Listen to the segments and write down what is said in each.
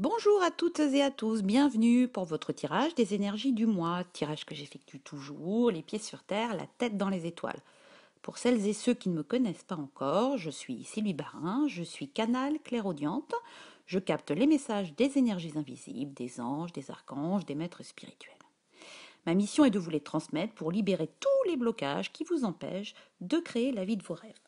Bonjour à toutes et à tous, bienvenue pour votre tirage des énergies du mois, tirage que j'effectue toujours, les pieds sur terre, la tête dans les étoiles. Pour celles et ceux qui ne me connaissent pas encore, je suis Sylvie Barin, je suis canal clairaudiente, je capte les messages des énergies invisibles, des anges, des archanges, des maîtres spirituels. Ma mission est de vous les transmettre pour libérer tous les blocages qui vous empêchent de créer la vie de vos rêves.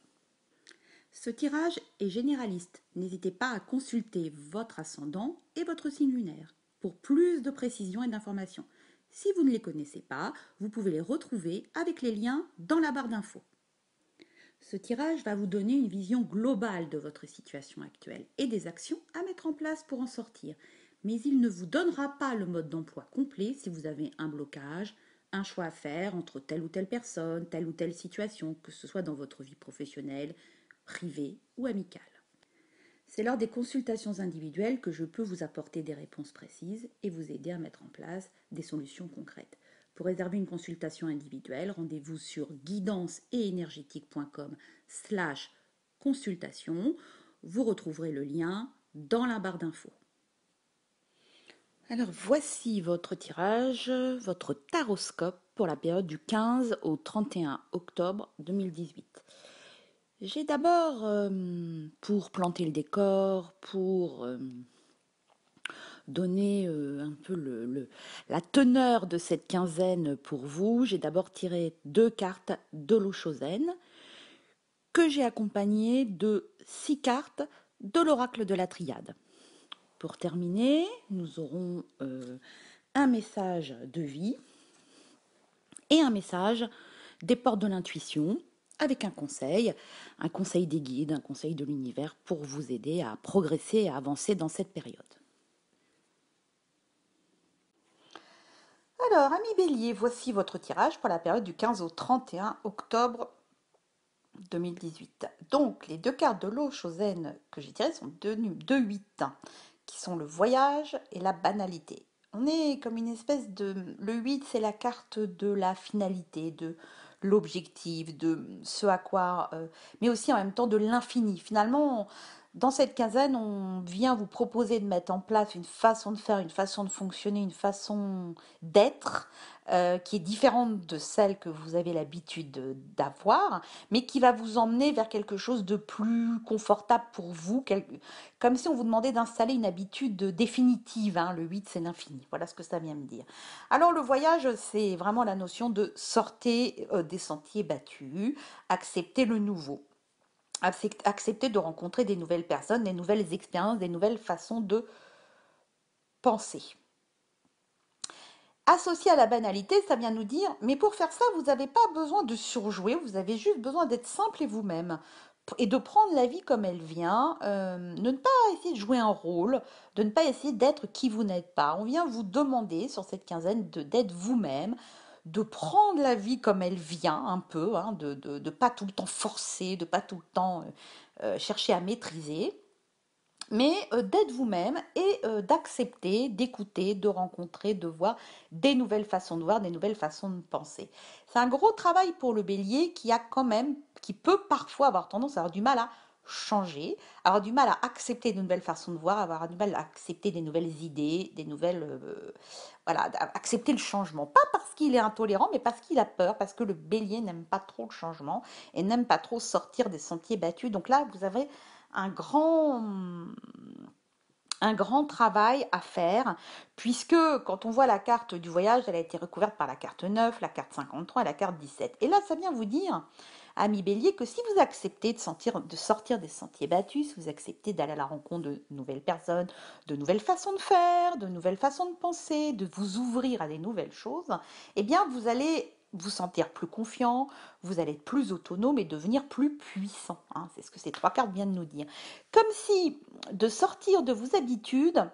Ce tirage est généraliste. N'hésitez pas à consulter votre ascendant et votre signe lunaire pour plus de précisions et d'informations. Si vous ne les connaissez pas, vous pouvez les retrouver avec les liens dans la barre d'infos. Ce tirage va vous donner une vision globale de votre situation actuelle et des actions à mettre en place pour en sortir, mais il ne vous donnera pas le mode d'emploi complet si vous avez un blocage, un choix à faire entre telle ou telle personne, telle ou telle situation, que ce soit dans votre vie professionnelle, Privé ou amical. C'est lors des consultations individuelles que je peux vous apporter des réponses précises et vous aider à mettre en place des solutions concrètes. Pour réserver une consultation individuelle, rendez-vous sur guidance slash consultation. Vous retrouverez le lien dans la barre d'infos. Alors voici votre tirage, votre taroscope pour la période du 15 au 31 octobre 2018. J'ai d'abord, euh, pour planter le décor, pour euh, donner euh, un peu la teneur de cette quinzaine pour vous, j'ai d'abord tiré deux cartes de l'Ouchosen, que j'ai accompagnées de six cartes de l'oracle de la triade. Pour terminer, nous aurons un message de vie et un message des portes de l'intuition avec un conseil, un conseil des guides, un conseil de l'univers pour vous aider à progresser et à avancer dans cette période. Alors, ami Bélier, voici votre tirage pour la période du 15 au 31 octobre 2018. Donc, les deux cartes de l'eau Chosen que j'ai tirées sont deux, deux 8, qui sont le voyage et la banalité. On est comme une espèce de... Le 8, c'est la carte de la finalité, de l'objectif, de ce à quoi, euh, mais aussi en même temps de l'infini. Finalement, dans cette quinzaine, on vient vous proposer de mettre en place une façon de faire, une façon de fonctionner, une façon d'être euh, qui est différente de celle que vous avez l'habitude d'avoir, mais qui va vous emmener vers quelque chose de plus confortable pour vous, comme si on vous demandait d'installer une habitude définitive. Hein, le 8, c'est l'infini. Voilà ce que ça vient me dire. Alors le voyage, c'est vraiment la notion de sortir euh, des sentiers battus, accepter le nouveau accepter de rencontrer des nouvelles personnes, des nouvelles expériences, des nouvelles façons de penser. Associé à la banalité, ça vient nous dire, mais pour faire ça, vous n'avez pas besoin de surjouer, vous avez juste besoin d'être simple et vous-même et de prendre la vie comme elle vient, euh, de ne pas essayer de jouer un rôle, de ne pas essayer d'être qui vous n'êtes pas. On vient vous demander sur cette quinzaine d'être vous-même, de prendre la vie comme elle vient un peu, hein, de ne pas tout le temps forcer, de pas tout le temps euh, euh, chercher à maîtriser, mais euh, d'être vous-même et d'accepter, d'écouter, de rencontrer, de voir des nouvelles façons de voir, des nouvelles façons de penser. C'est un gros travail pour le bélier qui a quand même, qui peut parfois avoir tendance à avoir du mal à changer, avoir du mal à accepter de nouvelles façons de voir, avoir du mal à accepter des nouvelles idées, des nouvelles... Euh, voilà, accepter le changement. Pas parce qu'il est intolérant, mais parce qu'il a peur, parce que le bélier n'aime pas trop le changement et n'aime pas trop sortir des sentiers battus. Donc là, vous avez un grand un grand travail à faire, puisque quand on voit la carte du voyage, elle a été recouverte par la carte 9, la carte 53 et la carte 17. Et là, ça vient vous dire Ami Bélier, que si vous acceptez de, sortir des sentiers battus, si vous acceptez d'aller à la rencontre de nouvelles personnes, de nouvelles façons de faire, de nouvelles façons de penser, de vous ouvrir à des nouvelles choses, eh bien vous allez vous sentir plus confiant, vous allez être plus autonome et devenir plus puissant. Hein. c'est ce que ces trois cartes viennent nous dire. Comme si de sortir de vos habitudes,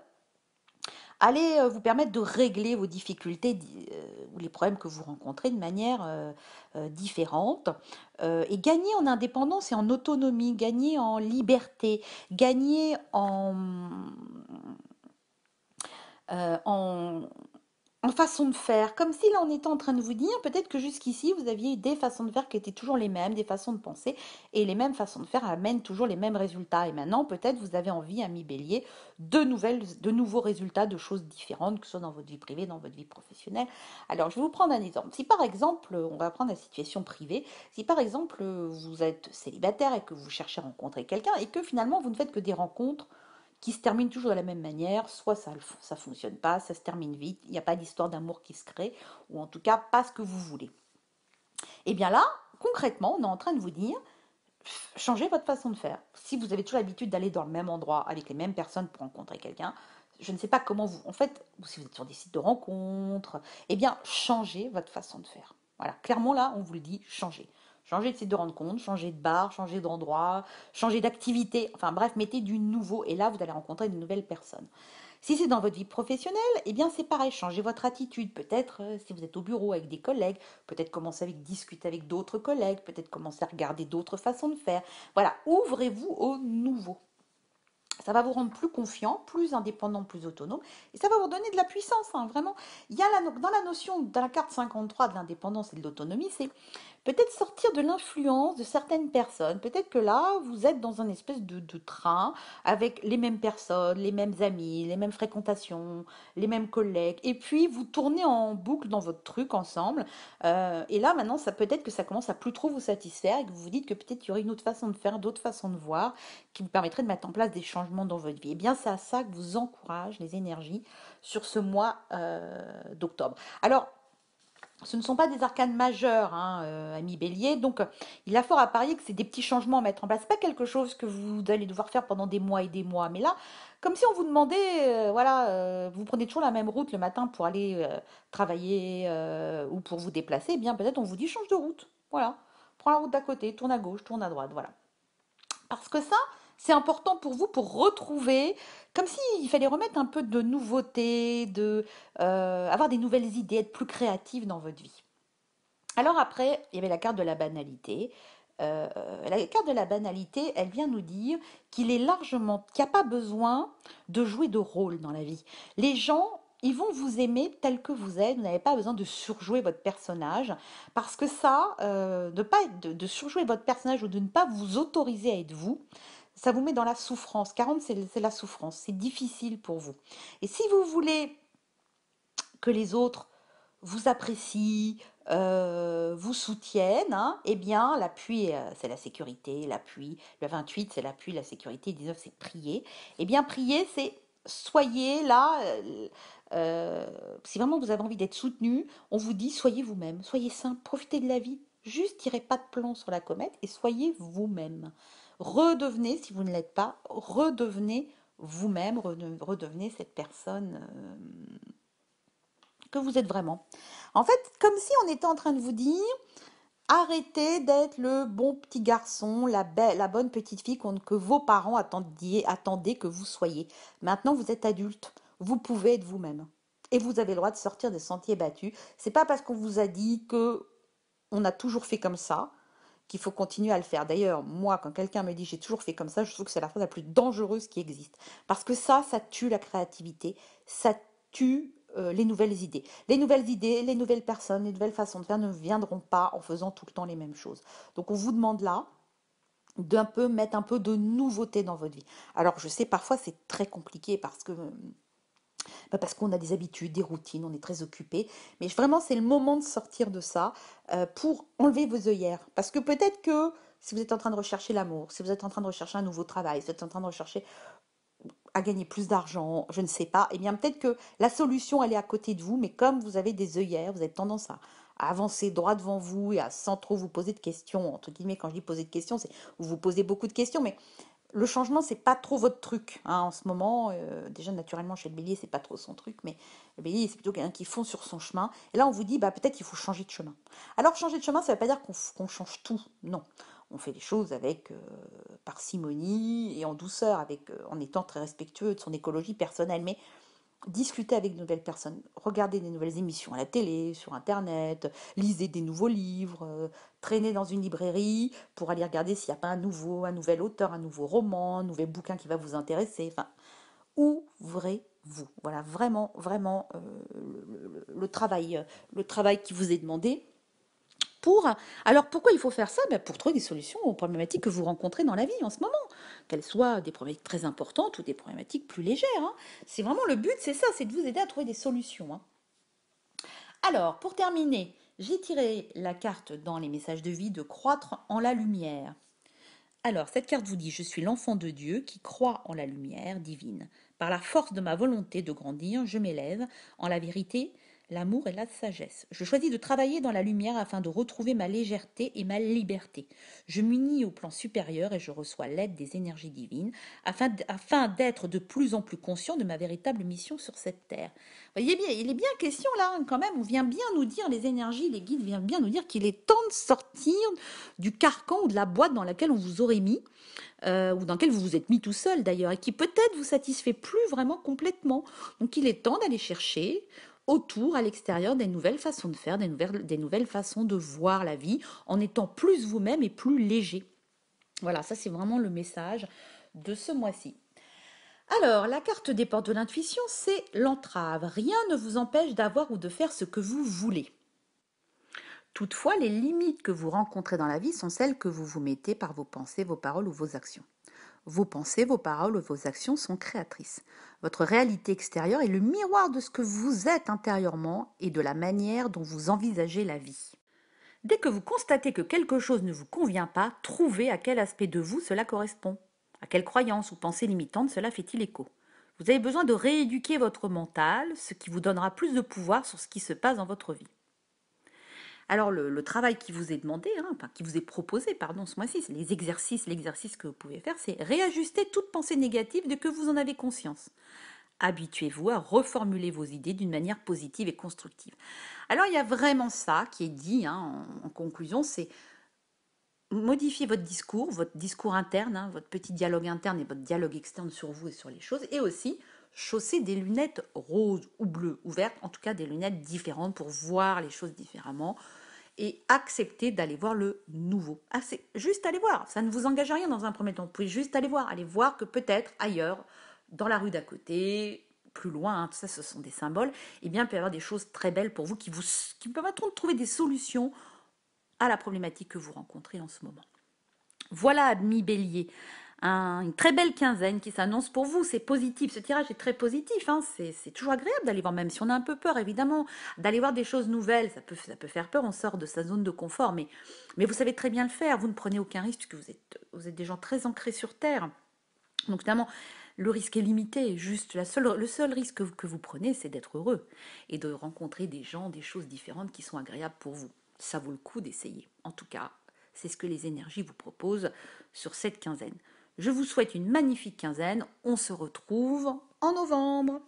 allez euh, vous permettre de régler vos difficultés euh, ou les problèmes que vous rencontrez de manière euh, différente et gagner en indépendance et en autonomie, gagner en liberté, gagner en, en en façon de faire, comme s'il en était en train de vous dire peut-être que jusqu'ici vous aviez eu des façons de faire qui étaient toujours les mêmes, des façons de penser, et les mêmes façons de faire amènent toujours les mêmes résultats. Et maintenant peut-être vous avez envie, mi bélier, de, nouvelles, de nouveaux résultats, de choses différentes, que ce soit dans votre vie privée, dans votre vie professionnelle. Alors je vais vous prendre un exemple. Si par exemple, on va prendre la situation privée, si par exemple vous êtes célibataire et que vous cherchez à rencontrer quelqu'un et que finalement vous ne faites que des rencontres, qui se termine toujours de la même manière, soit ça ça fonctionne pas, ça se termine vite, il n'y a pas d'histoire d'amour qui se crée, ou en tout cas pas ce que vous voulez. Et eh bien là, concrètement, on est en train de vous dire, changez votre façon de faire. Si vous avez toujours l'habitude d'aller dans le même endroit avec les mêmes personnes pour rencontrer quelqu'un, je ne sais pas comment vous, en fait, si vous êtes sur des sites de rencontres, eh bien, changez votre façon de faire. Voilà, clairement là, on vous le dit, changez. Changez de site de rencontre, changez de bar, changez d'endroit, changez d'activité. Enfin bref, mettez du nouveau et là, vous allez rencontrer de nouvelles personnes. Si c'est dans votre vie professionnelle, eh bien c'est pareil, changez votre attitude. Peut-être euh, si vous êtes au bureau avec des collègues, peut-être commencez à discuter avec d'autres collègues, peut-être commencez à regarder d'autres façons de faire. Voilà, ouvrez-vous au nouveau. Ça va vous rendre plus confiant, plus indépendant, plus autonome, et ça va vous donner de la puissance, hein, vraiment. Il y a la, dans la notion, dans la carte 53 de l'indépendance et de l'autonomie, c'est peut-être sortir de l'influence de certaines personnes. Peut-être que là, vous êtes dans un espèce de, train avec les mêmes personnes, les mêmes amis, les mêmes fréquentations, les mêmes collègues. Et puis, vous tournez en boucle dans votre truc ensemble. Euh, et là, maintenant, ça peut-être que ça commence à plus trop vous satisfaire et que vous vous dites que peut-être il y aurait une autre façon de faire, d'autres façons de voir qui vous permettraient de mettre en place des changements dans votre vie. Et eh bien, c'est à ça que vous encourage les énergies sur ce mois euh, d'octobre. Alors, ce ne sont pas des arcanes majeurs, hein, euh, ami Bélier. Donc, il a fort à parier que c'est des petits changements à mettre en place. Pas quelque chose que vous allez devoir faire pendant des mois et des mois. Mais là, comme si on vous demandait, euh, voilà, euh, vous prenez toujours la même route le matin pour aller travailler ou pour vous déplacer. Eh bien, peut-être on vous dit change de route. Voilà, prends la route d'à côté, tourne à gauche, tourne à droite. Voilà. Parce que ça, c'est important pour vous pour retrouver, comme s'il fallait remettre un peu de nouveauté, de, euh, avoir des nouvelles idées, être plus créatif dans votre vie. Alors après, il y avait la carte de la banalité. Euh, la carte de la banalité, elle vient nous dire qu'il est largement, qu'il n'y a pas besoin de jouer de rôle dans la vie. Les gens, ils vont vous aimer tel que vous êtes. Vous n'avez pas besoin de surjouer votre personnage. Parce que ça, euh, de, pas, de surjouer votre personnage ou de ne pas vous autoriser à être vous, ça vous met dans la souffrance. 40, c'est la souffrance, c'est difficile pour vous. Et si vous voulez que les autres vous apprécient, euh, vous soutiennent, hein, eh bien, l'appui, euh, c'est la sécurité, l'appui, le 28, c'est l'appui, la sécurité, le 19, c'est prier. Eh bien, prier, c'est soyez là, euh, si vraiment vous avez envie d'être soutenu, on vous dit soyez vous-même, soyez sain, profitez de la vie, juste tirez pas de plomb sur la comète et soyez vous-même redevenez, si vous ne l'êtes pas, redevenez vous-même, redevenez cette personne euh, que vous êtes vraiment. En fait, comme si on était en train de vous dire, arrêtez d'être le bon petit garçon, la, belle, la bonne petite fille que vos parents attendaient, attendaient que vous soyez. Maintenant, vous êtes adulte, vous pouvez être vous-même. Et vous avez le droit de sortir des sentiers battus. n'est pas parce qu'on vous a dit que on a toujours fait comme ça qu'il faut continuer à le faire. D'ailleurs, moi, quand quelqu'un me dit j'ai toujours fait comme ça, je trouve que c'est la phrase la plus dangereuse qui existe. Parce que ça, ça tue la créativité, ça tue euh, les nouvelles idées. Les nouvelles idées, les nouvelles personnes, les nouvelles façons de faire ne viendront pas en faisant tout le temps les mêmes choses. Donc on vous demande là d'un peu mettre un peu de nouveauté dans votre vie. Alors je sais, parfois c'est très compliqué parce que parce qu'on a des habitudes, des routines, on est très occupé. Mais vraiment, c'est le moment de sortir de ça euh, pour enlever vos œillères. Parce que peut-être que si vous êtes en train de rechercher l'amour, si vous êtes en train de rechercher un nouveau travail, si vous êtes en train de rechercher à gagner plus d'argent, je ne sais pas, et eh bien peut-être que la solution, elle est à côté de vous, mais comme vous avez des œillères, vous avez tendance à, avancer droit devant vous et à sans trop vous poser de questions. Entre guillemets, quand je dis poser de questions, c'est vous vous posez beaucoup de questions, mais le changement, c'est pas trop votre truc hein, en ce moment. Euh, déjà, naturellement, chez le bélier, c'est pas trop son truc, mais le bélier, c'est plutôt quelqu'un qui fond sur son chemin. Et là, on vous dit, bah, peut-être qu'il faut changer de chemin. Alors, changer de chemin, ça ne veut pas dire qu'on change tout, non. On fait les choses avec euh, parcimonie et en douceur, avec, euh, en étant très respectueux de son écologie personnelle. Mais discuter avec de nouvelles personnes, regarder des nouvelles émissions à la télé, sur Internet, lisez des nouveaux livres, euh, traînez dans une librairie pour aller regarder s'il n'y a pas un nouveau, un nouvel auteur, un nouveau roman, un nouvel bouquin qui va vous intéresser. Enfin, ouvrez-vous. Voilà vraiment, vraiment euh, le, travail, euh, le travail qui vous est demandé. Alors pourquoi il faut faire ça ben, Pour trouver des solutions aux problématiques que vous rencontrez dans la vie en ce moment, qu'elles soient des problématiques très importantes ou des problématiques plus légères. Hein. C'est vraiment le but, c'est ça, c'est de vous aider à trouver des solutions. Hein. Alors, pour terminer, j'ai tiré la carte dans les messages de vie de croître en la lumière. Alors, cette carte vous dit, je suis l'enfant de Dieu qui croit en la lumière divine. Par la force de ma volonté de grandir, je m'élève en la vérité l'amour et la sagesse. Je choisis de travailler dans la lumière afin de retrouver ma légèreté et ma liberté. Je m'unis au plan supérieur et je reçois l'aide des énergies divines afin d'être de plus en plus conscient de ma véritable mission sur cette terre. Vous voyez bien, il est bien question là hein, quand même, on vient bien nous dire, les énergies, les guides viennent bien nous dire qu'il est temps de sortir du carcan ou de la boîte dans laquelle on vous aurait mis. Euh, ou dans laquelle vous vous êtes mis tout seul d'ailleurs, et qui peut-être vous satisfait plus vraiment complètement. Donc il est temps d'aller chercher autour, à l'extérieur, des nouvelles façons de faire, des nouvelles, des nouvelles façons de voir la vie, en étant plus vous-même et plus léger. Voilà, ça c'est vraiment le message de ce mois-ci. Alors, la carte des portes de l'intuition, c'est l'entrave. Rien ne vous empêche d'avoir ou de faire ce que vous voulez. Toutefois, les limites que vous rencontrez dans la vie sont celles que vous vous mettez par vos pensées, vos paroles ou vos actions. Vos pensées, vos paroles, vos actions sont créatrices. Votre réalité extérieure est le miroir de ce que vous êtes intérieurement et de la manière dont vous envisagez la vie. Dès que vous constatez que quelque chose ne vous convient pas, trouvez à quel aspect de vous cela correspond. À quelle croyance ou pensée limitante cela fait-il écho Vous avez besoin de rééduquer votre mental, ce qui vous donnera plus de pouvoir sur ce qui se passe dans votre vie. Alors le, travail qui vous est demandé, hein, qui vous est proposé, pardon, ce mois-ci, les exercices, l'exercice que vous pouvez faire, c'est réajuster toute pensée négative de que vous en avez conscience. Habituez-vous à reformuler vos idées d'une manière positive et constructive. Alors il y a vraiment ça qui est dit hein, en, conclusion, c'est modifier votre discours, votre discours interne, hein, votre petit dialogue interne et votre dialogue externe sur vous et sur les choses, et aussi chausser des lunettes roses ou bleues ou vertes, en tout cas des lunettes différentes pour voir les choses différemment, et accepter d'aller voir le nouveau. Ah, juste aller voir, ça ne vous engage à rien dans un premier temps. Vous pouvez juste aller voir, aller voir que peut-être ailleurs, dans la rue d'à côté, plus loin, hein, tout ça ce sont des symboles, eh bien il peut y avoir des choses très belles pour vous qui vous, qui permettront de trouver des solutions à la problématique que vous rencontrez en ce moment. Voilà, ami bélier une très belle quinzaine qui s'annonce pour vous. C'est positif, ce tirage est très positif. Hein. C'est toujours agréable d'aller voir, même si on a un peu peur, évidemment, d'aller voir des choses nouvelles. Ça peut, ça peut faire peur, on sort de sa zone de confort, mais, mais vous savez très bien le faire. Vous ne prenez aucun risque puisque vous êtes, vous êtes des gens très ancrés sur Terre. Donc évidemment le risque est limité. Juste, la le seul risque que vous, que vous prenez, c'est d'être heureux et de rencontrer des gens, des choses différentes qui sont agréables pour vous. Ça vaut le coup d'essayer. En tout cas, c'est ce que les énergies vous proposent sur cette quinzaine. Je vous souhaite une magnifique quinzaine. On se retrouve en novembre.